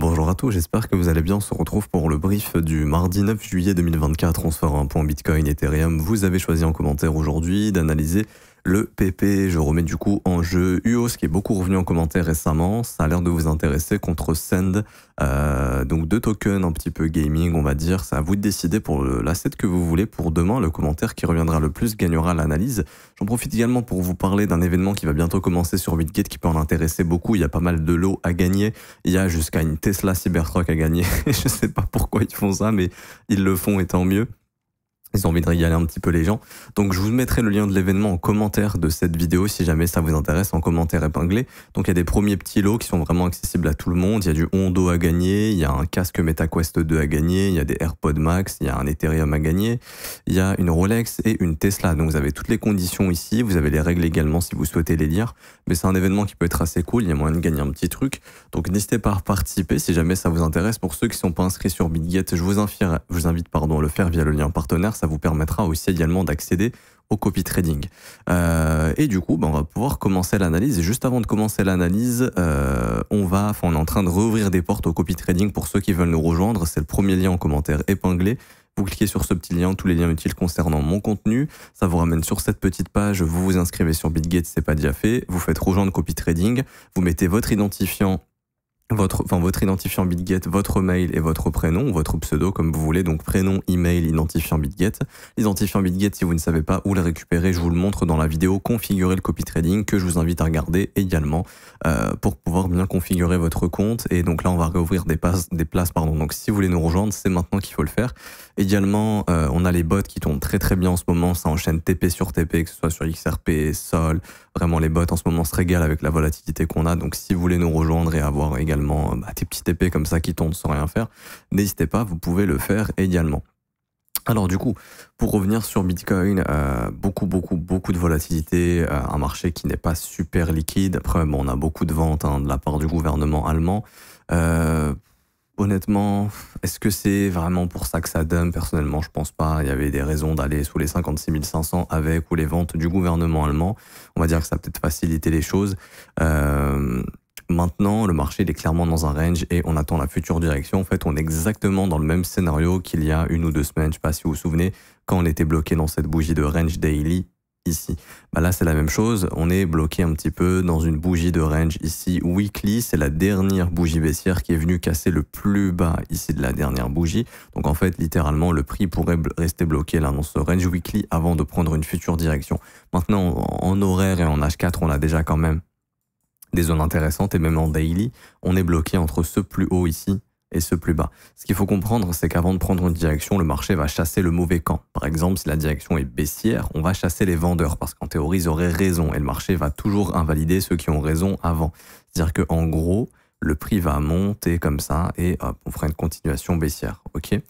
Bonjour à tous, j'espère que vous allez bien. On se retrouve pour le brief du mardi 9 juillet 2024. On se fera un point Bitcoin, Ethereum. Vous avez choisi en commentaire aujourd'hui d'analyser le PP. Je remets du coup en jeu UOS qui est beaucoup revenu en commentaire récemment. Ça a l'air de vous intéresser contre Send. Euh, donc deux tokens un petit peu gaming, on va dire. C'est à vous de décider pour l'asset que vous voulez pour demain. Le commentaire qui reviendra le plus gagnera l'analyse. J'en profite également pour vous parler d'un événement qui va bientôt commencer sur Bitgate qui peut en intéresser beaucoup. Il y a pas mal de lots à gagner. Il y a jusqu'à une Tesla Cybertruck à gagner. je sais pas pourquoi ils font ça, mais ils le font et tant mieux. Ils ont envie de régaler un petit peu les gens. Donc je vous mettrai le lien de l'événement en commentaire de cette vidéo si jamais ça vous intéresse, en commentaire épinglé. Donc il y a des premiers petits lots qui sont vraiment accessibles à tout le monde. Il y a du Hondo à gagner, il y a un casque MetaQuest 2 à gagner, il y a des AirPods Max, il y a un Ethereum à gagner, il y a une Rolex et une Tesla. Donc vous avez toutes les conditions ici, vous avez les règles également si vous souhaitez les lire. Mais c'est un événement qui peut être assez cool, il y a moyen de gagner un petit truc. Donc n'hésitez pas à participer si jamais ça vous intéresse. Pour ceux qui ne sont pas inscrits sur BitGet, je vous invite, je vous invite pardon, à le faire via le lien partenaire vous permettra aussi également d'accéder au copy trading. Euh, et du coup, ben, on va pouvoir commencer l'analyse. Et juste avant de commencer l'analyse, euh, on va, on est en train de rouvrir des portes au copy trading pour ceux qui veulent nous rejoindre. C'est le premier lien en commentaire épinglé. Vous cliquez sur ce petit lien, tous les liens utiles concernant mon contenu. Ça vous ramène sur cette petite page. Vous vous inscrivez sur BitGate, c'est pas déjà fait. Vous faites rejoindre copy trading. Vous mettez votre identifiant votre, enfin, votre identifiant BitGet, votre mail et votre prénom, votre pseudo comme vous voulez, donc prénom, email, identifiant BitGet. L'identifiant BitGet, si vous ne savez pas où le récupérer, je vous le montre dans la vidéo Configurer le copy trading que je vous invite à regarder également euh, pour pouvoir bien configurer votre compte. Et donc là, on va réouvrir des, des places. Pardon. Donc si vous voulez nous rejoindre, c'est maintenant qu'il faut le faire. Également, euh, on a les bots qui tournent très très bien en ce moment. Ça enchaîne TP sur TP, que ce soit sur XRP, Sol. Vraiment, les bots en ce moment se régalent avec la volatilité qu'on a. Donc si vous voulez nous rejoindre et avoir également euh, bah, tes petites épées comme ça qui tombent sans rien faire, n'hésitez pas, vous pouvez le faire également. Alors du coup, pour revenir sur Bitcoin, euh, beaucoup, beaucoup, beaucoup de volatilité, euh, un marché qui n'est pas super liquide. Après, on a beaucoup de ventes hein, de la part du gouvernement allemand. honnêtement, est-ce que c'est vraiment pour ça que ça donne Personnellement, je pense pas. Il y avait des raisons d'aller sous les 56 500 avec ou les ventes du gouvernement allemand. On va dire que ça a peut-être facilité les choses. Maintenant, le marché est clairement dans un range et on attend la future direction. En fait, on est exactement dans le même scénario qu'il y a une ou deux semaines. Je ne sais pas si vous vous souvenez, quand on était bloqué dans cette bougie de range daily ici. Bah là, c'est la même chose. On est bloqué un petit peu dans une bougie de range ici. Weekly, c'est la dernière bougie baissière qui est venue casser le plus bas ici de la dernière bougie. Donc en fait, littéralement, le prix pourrait rester bloqué là dans ce range weekly avant de prendre une future direction. Maintenant, en horaire et en H4, on a déjà quand même des zones intéressantes et même en daily, on est bloqué entre ce plus haut ici et ce plus bas. Ce qu'il faut comprendre, c'est qu'avant de prendre une direction, le marché va chasser le mauvais camp. Par exemple, si la direction est baissière, on va chasser les vendeurs parce qu'en théorie, ils auraient raison et le marché va toujours invalider ceux qui ont raison avant. C'est-à-dire qu'en gros, le prix va monter comme ça et hop, on fera une continuation baissière. ok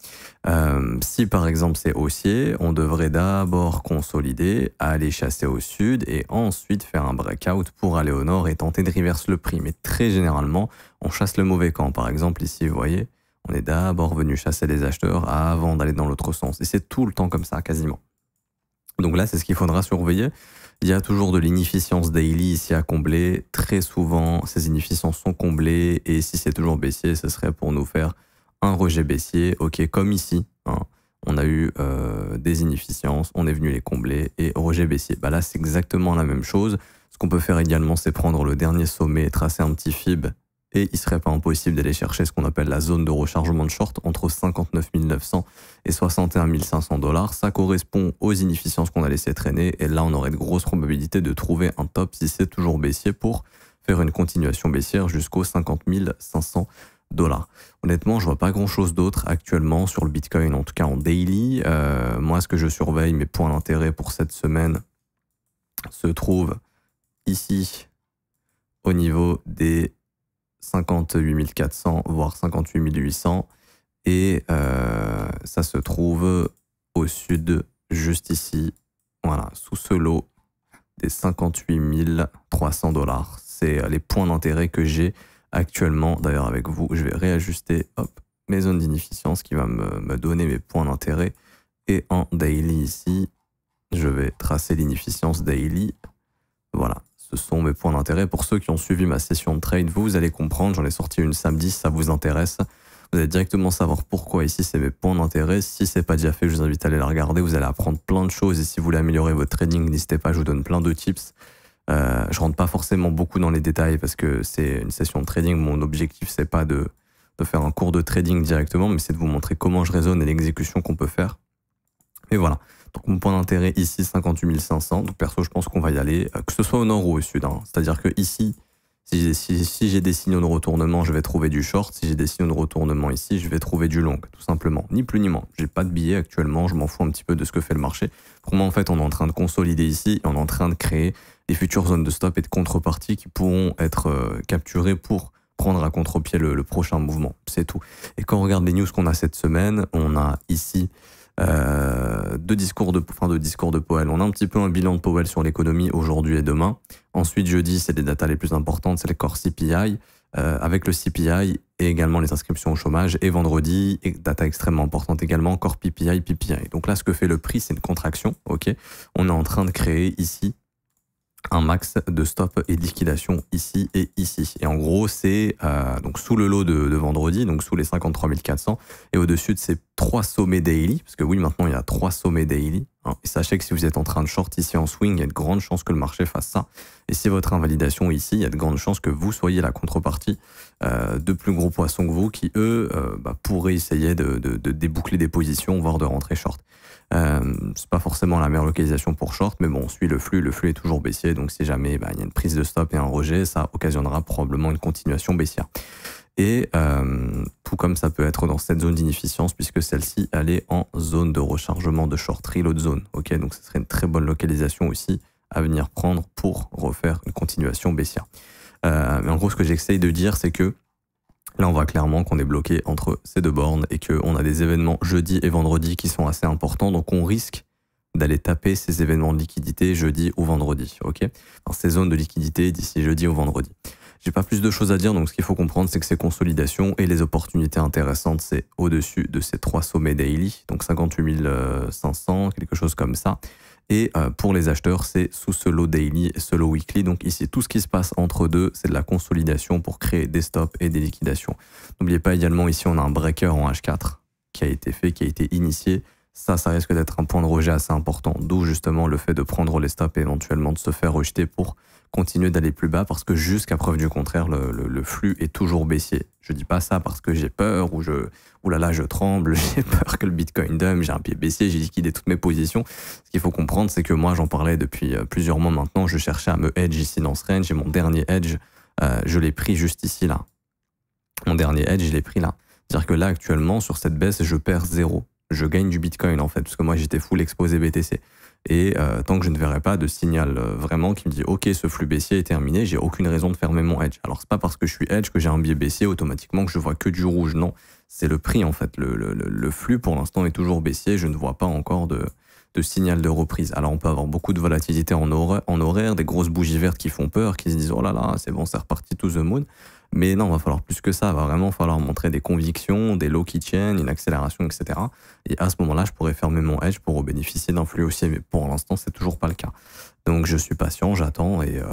euh, si par exemple c'est haussier, on devrait d'abord consolider, aller chasser au sud et ensuite faire un breakout pour aller au nord et tenter de reverse le prix. Mais très généralement, on chasse le mauvais camp. Par exemple ici, vous voyez, on est d'abord venu chasser les acheteurs avant d'aller dans l'autre sens. Et c'est tout le temps comme ça, quasiment. Donc là, c'est ce qu'il faudra surveiller. Il y a toujours de l'inefficience daily ici à combler. Très souvent, ces inefficiences sont comblées et si c'est toujours baissier, ce serait pour nous faire un rejet baissier. Ok, comme ici, hein, on a eu euh, des inefficiences, on est venu les combler et rejet baissier. Bah là, c'est exactement la même chose. Ce qu'on peut faire également, c'est prendre le dernier sommet, tracer un petit fib et il serait pas impossible d'aller chercher ce qu'on appelle la zone de rechargement de short entre 59 900 et 61 500 dollars. Ça correspond aux inefficiences qu'on a laissé traîner et là on aurait de grosses probabilités de trouver un top si c'est toujours baissier pour faire une continuation baissière jusqu'aux 50 500 dollars. Honnêtement, je vois pas grand chose d'autre actuellement sur le Bitcoin, en tout cas en daily. Euh, moi, ce que je surveille, mes points d'intérêt pour cette semaine se trouvent ici au niveau des 58 400, voire 58 800. Et euh, ça se trouve au sud, juste ici, voilà, sous ce lot des 58 300 dollars. C'est euh, les points d'intérêt que j'ai actuellement. D'ailleurs, avec vous, je vais réajuster hop, mes zones d'inefficience qui va me, me donner mes points d'intérêt. Et en daily ici, je vais tracer l'inefficience daily. Voilà, ce sont mes points d'intérêt. Pour ceux qui ont suivi ma session de trade, vous, allez comprendre, j'en ai sorti une samedi, ça vous intéresse. Vous allez directement savoir pourquoi ici c'est mes points d'intérêt. Si c'est pas déjà fait, je vous invite à aller la regarder. Vous allez apprendre plein de choses et si vous voulez améliorer votre trading, n'hésitez pas, je vous donne plein de tips. Je euh, je rentre pas forcément beaucoup dans les détails parce que c'est une session de trading. Mon objectif c'est pas de, de faire un cours de trading directement, mais c'est de vous montrer comment je raisonne et l'exécution qu'on peut faire. Et voilà. Donc mon point d'intérêt ici, 58 500. Donc perso, je pense qu'on va y aller, euh, que ce soit au nord ou au sud. Hein. C'est-à-dire que ici, si, j'ai des signaux de retournement, je vais trouver du short. Si j'ai des signaux de retournement ici, je vais trouver du long, tout simplement. Ni plus ni moins. J'ai pas de billets actuellement, je m'en fous un petit peu de ce que fait le marché. Pour moi, en fait, on est en train de consolider ici et on est en train de créer des futures zones de stop et de contrepartie qui pourront être euh, capturées pour prendre à contre-pied le, prochain mouvement. C'est tout. Et quand on regarde les news qu'on a cette semaine, on a ici euh, de discours de, enfin, de discours de Powell. On a un petit peu un bilan de Powell sur l'économie aujourd'hui et demain. Ensuite, jeudi, c'est les datas les plus importantes, c'est le Core CPI, euh, avec le CPI et également les inscriptions au chômage. Et vendredi, data extrêmement importante également, corps PPI, PPI. Donc là, ce que fait le prix, c'est une contraction. Ok, on est en train de créer ici un max de stop et de liquidation ici et ici. Et en gros, c'est euh, donc sous le lot de, de, vendredi, donc sous les 53 400, et au-dessus de ces trois sommets daily, parce que oui, maintenant il y a trois sommets daily, Hein. sachez que si vous êtes en train de short ici en swing, il y a de grandes chances que le marché fasse ça. Et si votre invalidation ici, il y a de grandes chances que vous soyez la contrepartie euh, de plus gros poissons que vous qui, eux, euh, bah, pourraient essayer de, déboucler des positions, voire de rentrer short. Ce euh, c'est pas forcément la meilleure localisation pour short, mais bon, on suit le flux, le flux est toujours baissier, donc si jamais bah, il y a une prise de stop et un rejet, ça occasionnera probablement une continuation baissière. Et euh, tout comme ça peut être dans cette zone d'inefficience, puisque celle-ci, elle en zone de rechargement de short reload zone. Ok, donc ce serait une très bonne localisation aussi à venir prendre pour refaire une continuation baissière. Euh, mais en gros, ce que j'essaye de dire, c'est que là, on voit clairement qu'on est bloqué entre ces deux bornes et qu'on a des événements jeudi et vendredi qui sont assez importants. Donc, on risque d'aller taper ces événements de liquidité jeudi ou vendredi. Ok, dans ces zones de liquidité d'ici jeudi ou vendredi. J'ai pas plus de choses à dire, donc ce qu'il faut comprendre, c'est que c'est consolidation et les opportunités intéressantes, c'est au-dessus de ces trois sommets daily, donc 58 500, euh, quelque chose comme ça. Et euh, pour les acheteurs, c'est sous ce lot daily, ce lot weekly. Donc ici, tout ce qui se passe entre deux, c'est de la consolidation pour créer des stops et des liquidations. N'oubliez pas également, ici, on a un breaker en H4 qui a été fait, qui a été initié. Ça, ça risque d'être un point de rejet assez important, d'où justement le fait de prendre les stops et éventuellement de se faire rejeter pour continuer d'aller plus bas parce que jusqu'à preuve du contraire, le, flux est toujours baissier. Je dis pas ça parce que j'ai peur ou je, là là, je tremble, j'ai peur que le Bitcoin dump, j'ai un pied baissier, j'ai liquidé toutes mes positions. Ce qu'il faut comprendre, c'est que moi, j'en parlais depuis euh, plusieurs mois maintenant, je cherchais à me hedge ici dans ce range et mon dernier edge, euh, je l'ai pris juste ici là. Mon dernier hedge, je l'ai pris là. C'est-à-dire que là, actuellement, sur cette baisse, je perds zéro je gagne du Bitcoin en fait, parce que moi j'étais full exposé BTC. Et euh, tant que je ne verrai pas de signal euh, vraiment qui me dit ok ce flux baissier est terminé, j'ai aucune raison de fermer mon hedge. Alors c'est pas parce que je suis edge que j'ai un biais baissier automatiquement que je vois que du rouge. Non, c'est le prix en fait. Le, flux pour l'instant est toujours baissier. Je ne vois pas encore de, signal de reprise. Alors on peut avoir beaucoup de volatilité en horaire, en horaire, des grosses bougies vertes qui font peur, qui se disent oh là là c'est bon c'est reparti to the moon. Mais non, il va falloir plus que ça. Il va vraiment falloir montrer des convictions, des lots qui tiennent, une accélération, etc. Et à ce moment-là, je pourrais fermer mon edge pour bénéficier d'un flux haussier. Mais pour l'instant, c'est toujours pas le cas. Donc je suis patient, j'attends. Et euh,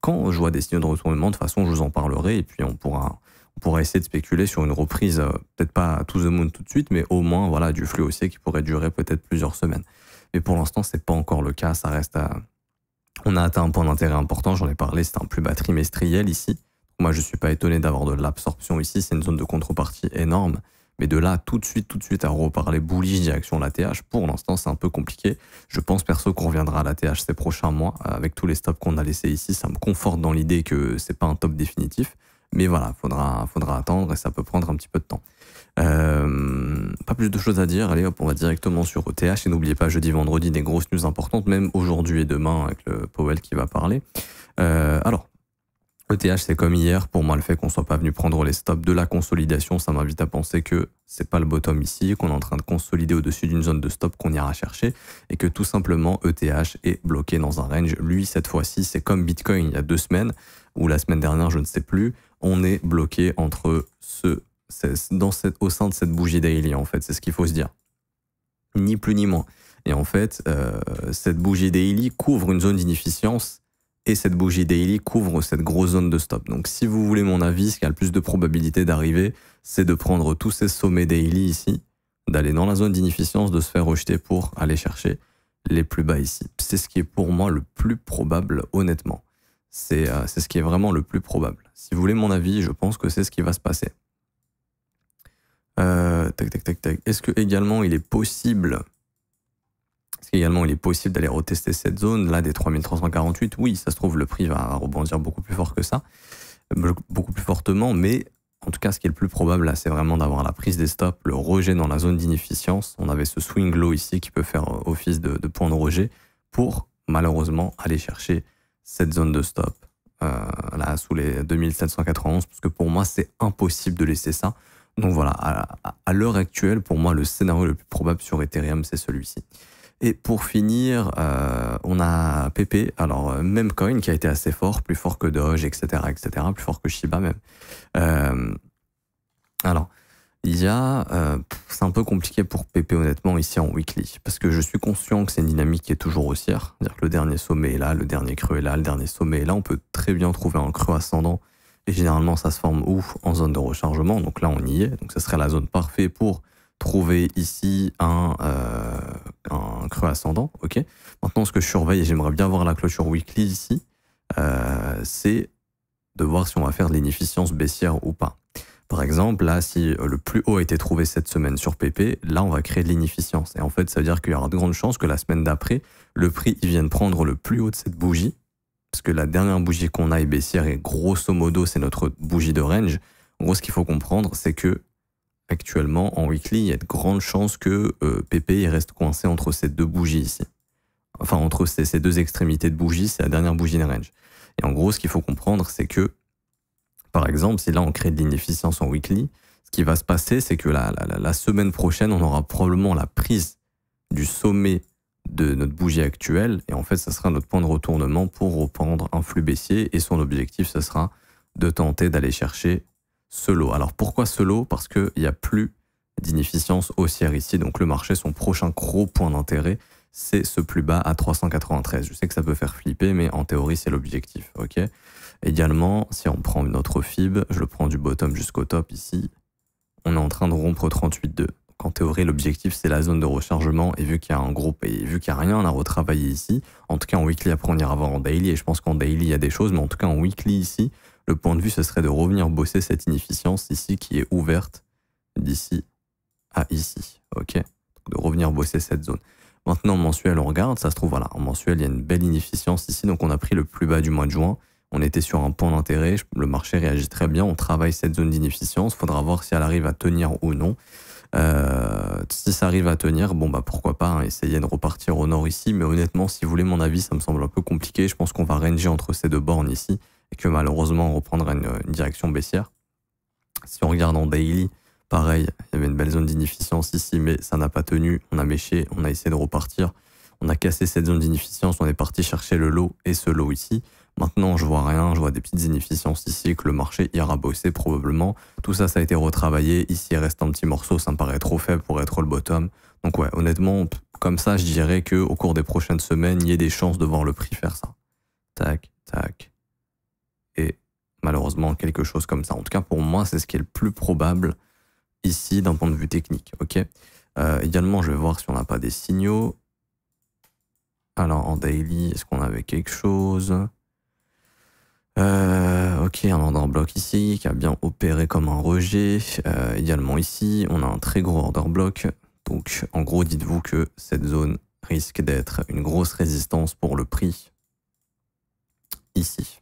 quand je vois des signaux de retournement, de toute façon, je vous en parlerai. Et puis on pourra, on pourra essayer de spéculer sur une reprise, euh, peut-être pas to the moon tout de suite, mais au moins voilà du flux haussier qui pourrait durer peut-être plusieurs semaines. Mais pour l'instant, c'est pas encore le cas. Ça reste à... Euh, on a atteint un point d'intérêt important, j'en ai parlé, c'est un plus bas trimestriel ici. Moi, je ne suis pas étonné d'avoir de l'absorption ici, c'est une zone de contrepartie énorme. Mais de là, tout de suite, tout de suite, à reparler bullish direction l'ATH, pour l'instant, c'est un peu compliqué. Je pense perso qu'on reviendra à l'ATH ces prochains mois. Euh, avec tous les stops qu'on a laissés ici, ça me conforte dans l'idée que ce n'est pas un top définitif. Mais voilà, faudra, faudra attendre et ça peut prendre un petit peu de temps. Euh, pas plus de choses à dire, allez hop, on va directement sur ETH et n'oubliez pas jeudi, vendredi des grosses news importantes, même aujourd'hui et demain avec le Powell qui va parler. Euh, alors, ETH, c'est comme hier. Pour moi, le fait qu'on ne soit pas venu prendre les stops de la consolidation, ça m'invite à penser que c'est pas le bottom ici, qu'on est en train de consolider au-dessus d'une zone de stop qu'on ira chercher et que tout simplement ETH est bloqué dans un range. Lui, cette fois-ci, c'est comme Bitcoin il y a deux semaines ou la semaine dernière, je ne sais plus. On est bloqué entre ce, dans au sein de cette bougie daily, en fait. C'est ce qu'il faut se dire. Ni plus ni moins. Et en fait, euh, cette bougie daily couvre une zone d'inefficience et cette bougie daily couvre cette grosse zone de stop. Donc si vous voulez mon avis, ce qui a le plus de probabilité d'arriver, c'est de prendre tous ces sommets daily ici, d'aller dans la zone d'inefficience, de se faire rejeter pour aller chercher les plus bas ici. C'est ce qui est pour moi le plus probable, honnêtement. C'est euh, ce qui est vraiment le plus probable. Si vous voulez mon avis, je pense que c'est ce qui va se passer. Euh, tac, tac, tac, tac. Est-ce que également il est possible également, il est possible d'aller retester cette zone. Là, des 3348, oui, ça se trouve, le prix va rebondir beaucoup plus fort que ça, euh, beaucoup plus fortement, mais en tout cas, ce qui est le plus probable, là, c'est vraiment d'avoir la prise des stops, le rejet dans la zone d'inefficience. On avait ce swing low ici qui peut faire euh, office de, point de rejet pour, malheureusement, aller chercher cette zone de stop, euh, là, sous les 2791, parce que pour moi, c'est impossible de laisser ça. Donc voilà, à l'heure actuelle, pour moi, le scénario le plus probable sur Ethereum, c'est celui-ci. Et pour finir, euh, on a PP, alors euh, même coin qui a été assez fort, plus fort que Doge, etc., etc., plus fort que Shiba même. Euh, alors, il y a, c'est un peu compliqué pour PP honnêtement ici en weekly, parce que je suis conscient que c'est une dynamique qui est toujours haussière, c'est-à-dire que le dernier sommet est là, le dernier creux est là, le dernier sommet est là, on peut très bien trouver un creux ascendant, et généralement ça se forme où En zone de rechargement, donc là on y est, donc ça serait la zone parfaite pour trouver ici un, euh, un creux ascendant. ok Maintenant, ce que je surveille, et j'aimerais bien voir la clôture weekly ici, euh, c'est de voir si on va faire de l'inefficience baissière ou pas. Par exemple, là, si le plus haut a été trouvé cette semaine sur PP, là, on va créer de l'inefficience. Et en fait, ça veut dire qu'il y aura de grandes chances que la semaine d'après, le prix, il vienne prendre le plus haut de cette bougie, parce que la dernière bougie qu'on a est baissière, et grosso modo, c'est notre bougie de range. En gros, ce qu'il faut comprendre, c'est que actuellement en weekly, il y a de grandes chances que euh, PP il reste coincé entre ces deux bougies ici. Enfin, entre ces, deux extrémités de bougies, c'est la dernière bougie de range. Et en gros, ce qu'il faut comprendre, c'est que, par exemple, si là on crée de l'inefficience en weekly, ce qui va se passer, c'est que la, semaine prochaine, on aura probablement la prise du sommet de notre bougie actuelle, et en fait, ça sera notre point de retournement pour reprendre un flux baissier, et son objectif, ce sera de tenter d'aller chercher Solo. Alors pourquoi solo Parce qu'il n'y a plus d'inefficience haussière ici, donc le marché, son prochain gros point d'intérêt, c'est ce plus bas à 393. Je sais que ça peut faire flipper, mais en théorie, c'est l'objectif. ok Également, si on prend une autre fib, je le prends du bottom jusqu'au top ici, on est en train de rompre 38,2. En théorie, l'objectif, c'est la zone de rechargement. Et vu qu'il y a un gros, et vu qu'il n'y a rien à retravailler ici, en tout cas en weekly, après on ira voir en daily. Et je pense qu'en daily, il y a des choses, mais en tout cas en weekly ici, point de vue, ce serait de revenir bosser cette inefficience ici qui est ouverte d'ici à ici. OK de revenir bosser cette zone. Maintenant, mensuel, on regarde, ça se trouve, voilà, en mensuel, il y a une belle inefficience ici. Donc on a pris le plus bas du mois de juin. On était sur un point d'intérêt, le marché réagit très bien, on travaille cette zone d'inefficience, faudra voir si elle arrive à tenir ou non. Euh, si ça arrive à tenir, bon bah pourquoi pas, hein, essayer de repartir au nord ici, mais honnêtement, si vous voulez mon avis, ça me semble un peu compliqué, je pense qu'on va ranger entre ces deux bornes ici et que malheureusement on reprendra une, direction baissière. Si on regarde en daily, pareil, il y avait une belle zone d'inefficience ici, mais ça n'a pas tenu. On a méché, on a essayé de repartir. On a cassé cette zone d'inefficience, on est parti chercher le lot et ce lot ici. Maintenant, je vois rien, je vois des petites inefficiences ici, que le marché ira bosser probablement. Tout ça, ça a été retravaillé. Ici, il reste un petit morceau, ça me paraît trop faible pour être le bottom. Donc ouais, honnêtement, comme ça, je dirais qu'au cours des prochaines semaines, il y ait des chances de voir le prix faire ça. Tac, Heureusement, quelque chose comme ça. En tout cas, pour moi, c'est ce qui est le plus probable ici d'un point de vue technique. Ok. Euh, également, je vais voir si on n'a pas des signaux. Alors, en daily, est-ce qu'on avait quelque chose euh, ok, un order block ici qui a bien opéré comme un rejet. Euh, également ici, on a un très gros order block. Donc en gros, dites-vous que cette zone risque d'être une grosse résistance pour le prix ici.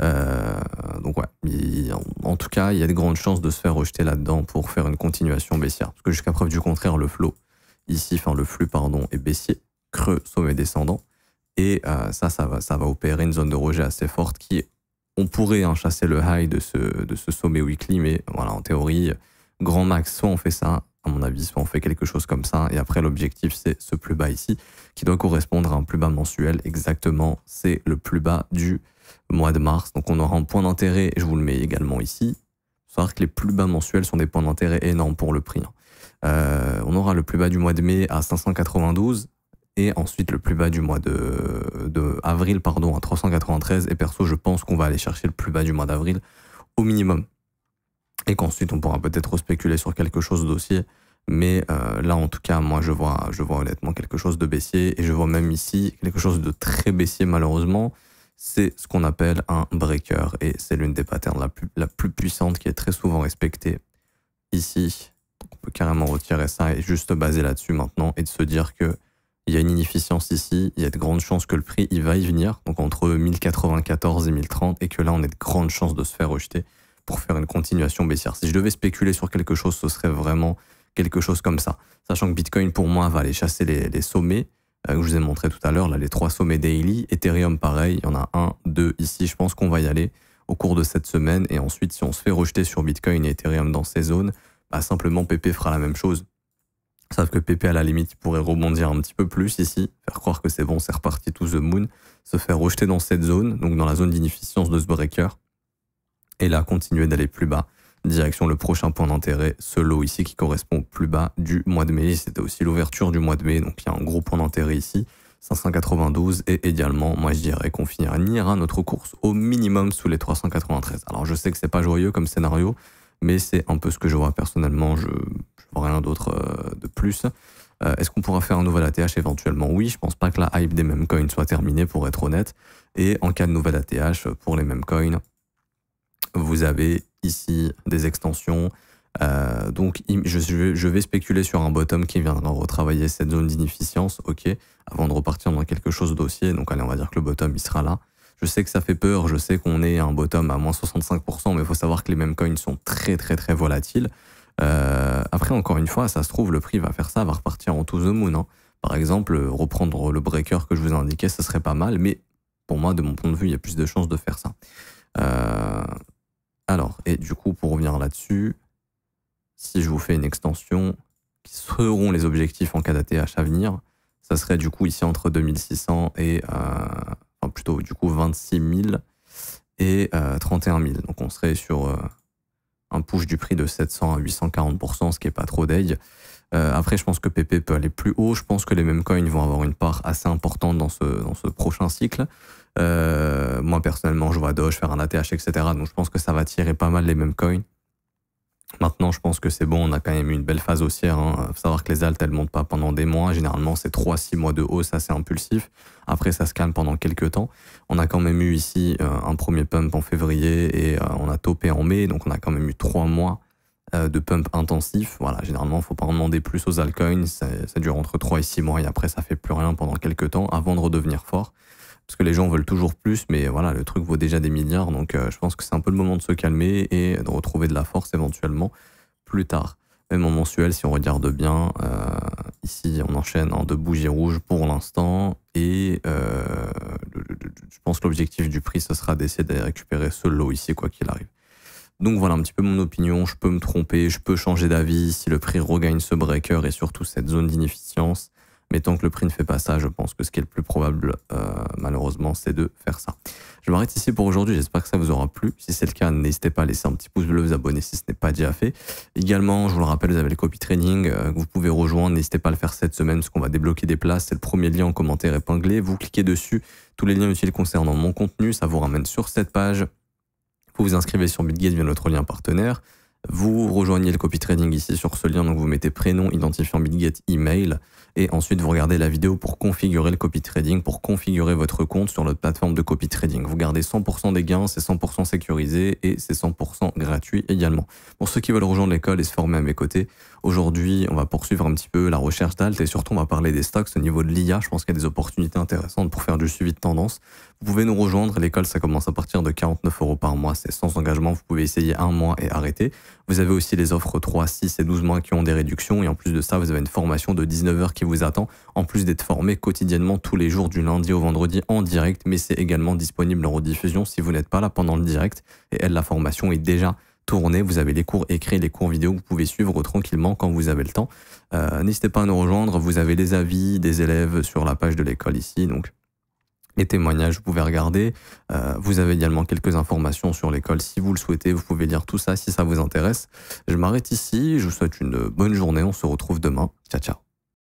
Euh, donc ouais, en tout cas, il y a de grandes chances de se faire rejeter là-dedans pour faire une continuation baissière. Parce que jusqu'à preuve du contraire, le flot ici, enfin le flux pardon, est baissier, creux, sommet descendant, et euh, ça, ça va, ça va opérer une zone de rejet assez forte qui, on pourrait en hein, chasser le high de ce, de ce sommet weekly, mais voilà, en théorie, grand max, soit on fait ça, à mon avis, soit on fait quelque chose comme ça, et après l'objectif c'est ce plus bas ici, qui doit correspondre à un plus bas mensuel, exactement, c'est le plus bas du mois de mars. Donc on aura un point d'intérêt, je vous le mets également ici. Savoir que les plus bas mensuels sont des points d'intérêt énormes pour le prix. Hein. Euh, on aura le plus bas du mois de mai à 592 et ensuite le plus bas du mois de, de avril pardon à 393 et perso je pense qu'on va aller chercher le plus bas du mois d'avril au minimum et qu'ensuite on pourra peut-être spéculer sur quelque chose d'aussi mais euh, là en tout cas moi je vois je vois honnêtement quelque chose de baissier et je vois même ici quelque chose de très baissier malheureusement c'est ce qu'on appelle un breaker et c'est l'une des patterns la plus, puissante qui est très souvent respectée ici. on peut carrément retirer ça et juste baser là-dessus maintenant et de se dire qu'il y a une inefficience ici, il y a de grandes chances que le prix il va y venir, donc entre 1094 et 1030 et que là on a de grandes chances de se faire rejeter pour faire une continuation baissière. Si je devais spéculer sur quelque chose, ce serait vraiment quelque chose comme ça. Sachant que Bitcoin pour moi va aller chasser les sommets, euh, je vous ai montré tout à l'heure, là, les trois sommets daily. Ethereum, pareil, il y en a un, deux ici. Je pense qu'on va y aller au cours de cette semaine. Et ensuite, si on se fait rejeter sur Bitcoin et Ethereum dans ces zones, bah, simplement PP fera la même chose. Sauf que PP, à la limite, pourrait rebondir un petit peu plus ici, faire croire que c'est bon, c'est reparti to the moon, se faire rejeter dans cette zone, donc dans la zone d'inefficience de ce breaker, et là, continuer d'aller plus bas Direction le prochain point d'intérêt, ce lot ici qui correspond au plus bas du mois de mai. C'était aussi l'ouverture du mois de mai, donc il y a un gros point d'intérêt ici. 592 et également, moi je dirais qu'on finira notre course au minimum sous les 393. Alors je sais que c'est pas joyeux comme scénario, mais c'est un peu ce que je vois personnellement, je, je vois rien d'autre euh, de plus. Euh, est-ce qu'on pourra faire un nouvel ATH éventuellement Oui, je pense pas que la hype des mêmes coins soit terminée pour être honnête. Et en cas de nouvel ATH pour les mêmes coins, vous avez ici des extensions. Euh, donc je, vais spéculer sur un bottom qui viendra retravailler cette zone d'inefficience, ok, avant de repartir dans quelque chose de dossier Donc allez, on va dire que le bottom, il sera là. Je sais que ça fait peur, je sais qu'on est un bottom à moins 65%, mais il faut savoir que les mêmes coins sont très très très volatiles. Euh, après, encore une fois, ça se trouve, le prix va faire ça, va repartir en to the moon. Hein. Par exemple, reprendre le breaker que je vous ai indiqué ça serait pas mal, mais pour moi, de mon point de vue, il y a plus de chances de faire ça. Euh, alors, et du coup, pour revenir là-dessus, si je vous fais une extension, qui seront les objectifs en cas d'ATH à venir, ça serait du coup ici entre 2600 et, euh, plutôt du coup 26 000 et 31 euh, 000. Donc on serait sur euh, un push du prix de 700 à 840%, ce qui est pas trop deg. Euh, après, je pense que PP peut aller plus haut. Je pense que les mêmes coins vont avoir une part assez importante dans ce, ce prochain cycle. Euh, moi, personnellement, je vois Doge faire un ATH, etc. Donc, je pense que ça va tirer pas mal les mêmes coins. Maintenant, je pense que c'est bon, on a quand même eu une belle phase haussière. Il hein. faut savoir que les altes, elles ne montent pas pendant des mois. Généralement, c'est 3-6 mois de hausse c'est impulsif. Après, ça se calme pendant quelques temps. On a quand même eu ici euh, un premier pump en février et euh, on a topé en mai. Donc, on a quand même eu 3 mois euh, de pump intensif. Voilà, généralement, il ne faut pas en demander plus aux altcoins. Ça, dure entre 3 et 6 mois et après, ça fait plus rien pendant quelques temps avant de redevenir fort parce que les gens veulent toujours plus, mais voilà, le truc vaut déjà des milliards, donc euh, je pense que c'est un peu le moment de se calmer et de retrouver de la force éventuellement plus tard. Même en mensuel, si on regarde bien, euh, ici on enchaîne en deux bougies rouges pour l'instant, et euh, je pense que l'objectif du prix, ce sera d'essayer de récupérer ce lot ici, quoi qu'il arrive. Donc voilà un petit peu mon opinion, je peux me tromper, je peux changer d'avis si le prix regagne ce breaker et surtout cette zone d'inefficience. Mais tant que le prix ne fait pas ça, je pense que ce qui est le plus probable, euh, malheureusement, c'est de faire ça. Je m'arrête ici pour aujourd'hui. J'espère que ça vous aura plu. Si c'est le cas, n'hésitez pas à laisser un petit pouce bleu, vous abonner si ce n'est pas déjà fait. Également, je vous le rappelle, vous avez le copy training euh, que vous pouvez rejoindre. N'hésitez pas à le faire cette semaine parce qu'on va débloquer des places. C'est le premier lien en commentaire épinglé. Vous cliquez dessus. Tous les liens utiles concernant mon contenu, ça vous ramène sur cette page. Vous vous inscrivez sur BitGate via notre lien partenaire. Vous rejoignez le copy trading ici sur ce lien, donc vous mettez prénom, identifiant Bitget, email, et ensuite vous regardez la vidéo pour configurer le copy trading, pour configurer votre compte sur notre plateforme de copy trading. Vous gardez 100% des gains, c'est 100% sécurisé et c'est 100% gratuit également. Pour ceux qui veulent rejoindre l'école et se former à mes côtés, Aujourd'hui, on va poursuivre un petit peu la recherche d'Alt et surtout, on va parler des stocks. Au niveau de l'IA, je pense qu'il y a des opportunités intéressantes pour faire du suivi de tendance. Vous pouvez nous rejoindre. L'école, ça commence à partir de 49 euros par mois. C'est sans engagement. Vous pouvez essayer un mois et arrêter. Vous avez aussi les offres 3, 6 et 12 mois qui ont des réductions. Et en plus de ça, vous avez une formation de 19 heures qui vous attend. En plus d'être formé quotidiennement tous les jours du lundi au vendredi en direct. Mais c'est également disponible en rediffusion si vous n'êtes pas là pendant le direct. Et elle, la formation est déjà vous avez les cours écrits, les cours vidéo vous pouvez suivre tranquillement quand vous avez le temps. Euh, n'hésitez pas à nous rejoindre. Vous avez les avis des élèves sur la page de l'école ici. Donc, les témoignages, vous pouvez regarder. Euh, vous avez également quelques informations sur l'école si vous le souhaitez. Vous pouvez lire tout ça si ça vous intéresse. Je m'arrête ici. Je vous souhaite une bonne journée. On se retrouve demain. Ciao, ciao.